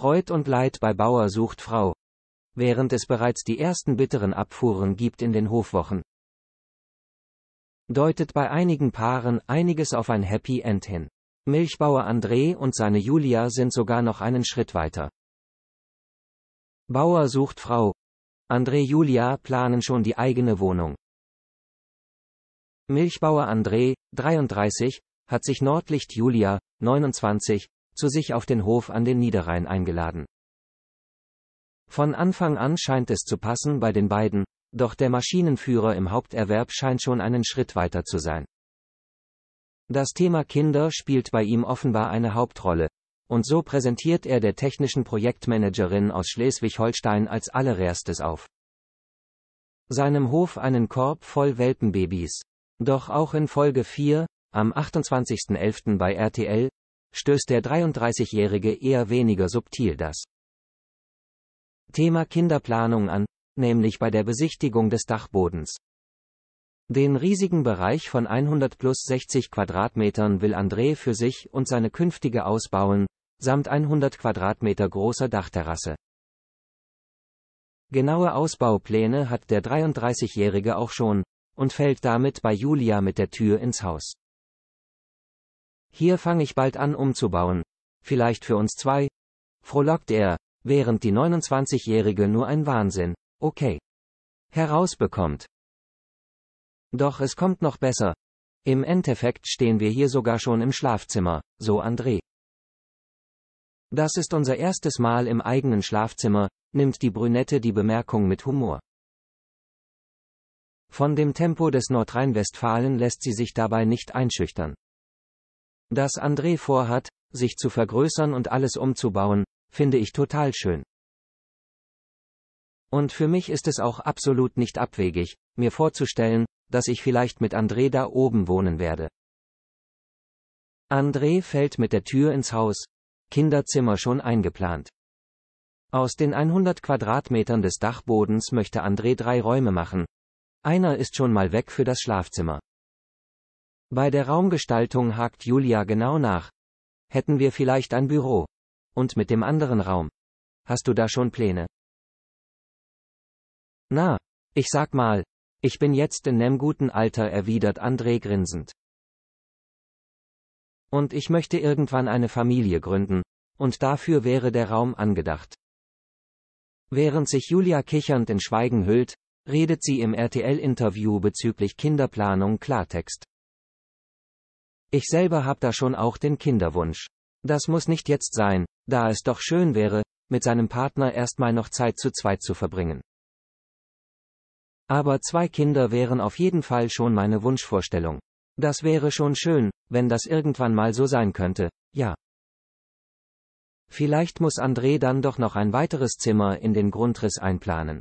Freud und Leid bei Bauer sucht Frau. Während es bereits die ersten bitteren Abfuhren gibt in den Hofwochen. Deutet bei einigen Paaren einiges auf ein Happy End hin. Milchbauer André und seine Julia sind sogar noch einen Schritt weiter. Bauer sucht Frau. André Julia planen schon die eigene Wohnung. Milchbauer André, 33, hat sich Nordlicht Julia, 29, zu sich auf den Hof an den Niederrhein eingeladen. Von Anfang an scheint es zu passen bei den beiden, doch der Maschinenführer im Haupterwerb scheint schon einen Schritt weiter zu sein. Das Thema Kinder spielt bei ihm offenbar eine Hauptrolle, und so präsentiert er der technischen Projektmanagerin aus Schleswig-Holstein als allererstes auf seinem Hof einen Korb voll Welpenbabys. Doch auch in Folge 4, am 28.11. bei RTL, stößt der 33-Jährige eher weniger subtil das Thema Kinderplanung an, nämlich bei der Besichtigung des Dachbodens. Den riesigen Bereich von 100 plus 60 Quadratmetern will André für sich und seine künftige ausbauen, samt 100 Quadratmeter großer Dachterrasse. Genaue Ausbaupläne hat der 33-Jährige auch schon, und fällt damit bei Julia mit der Tür ins Haus. Hier fange ich bald an umzubauen. Vielleicht für uns zwei? Frohlockt er, während die 29-Jährige nur ein Wahnsinn, okay, herausbekommt. Doch es kommt noch besser. Im Endeffekt stehen wir hier sogar schon im Schlafzimmer, so André. Das ist unser erstes Mal im eigenen Schlafzimmer, nimmt die Brünette die Bemerkung mit Humor. Von dem Tempo des Nordrhein-Westfalen lässt sie sich dabei nicht einschüchtern. Dass André vorhat, sich zu vergrößern und alles umzubauen, finde ich total schön. Und für mich ist es auch absolut nicht abwegig, mir vorzustellen, dass ich vielleicht mit André da oben wohnen werde. André fällt mit der Tür ins Haus, Kinderzimmer schon eingeplant. Aus den 100 Quadratmetern des Dachbodens möchte André drei Räume machen. Einer ist schon mal weg für das Schlafzimmer. Bei der Raumgestaltung hakt Julia genau nach. Hätten wir vielleicht ein Büro? Und mit dem anderen Raum? Hast du da schon Pläne? Na, ich sag mal, ich bin jetzt in nem guten Alter, erwidert André grinsend. Und ich möchte irgendwann eine Familie gründen, und dafür wäre der Raum angedacht. Während sich Julia kichernd in Schweigen hüllt, redet sie im RTL-Interview bezüglich Kinderplanung Klartext. Ich selber hab da schon auch den Kinderwunsch. Das muss nicht jetzt sein, da es doch schön wäre, mit seinem Partner erstmal noch Zeit zu zweit zu verbringen. Aber zwei Kinder wären auf jeden Fall schon meine Wunschvorstellung. Das wäre schon schön, wenn das irgendwann mal so sein könnte, ja. Vielleicht muss André dann doch noch ein weiteres Zimmer in den Grundriss einplanen.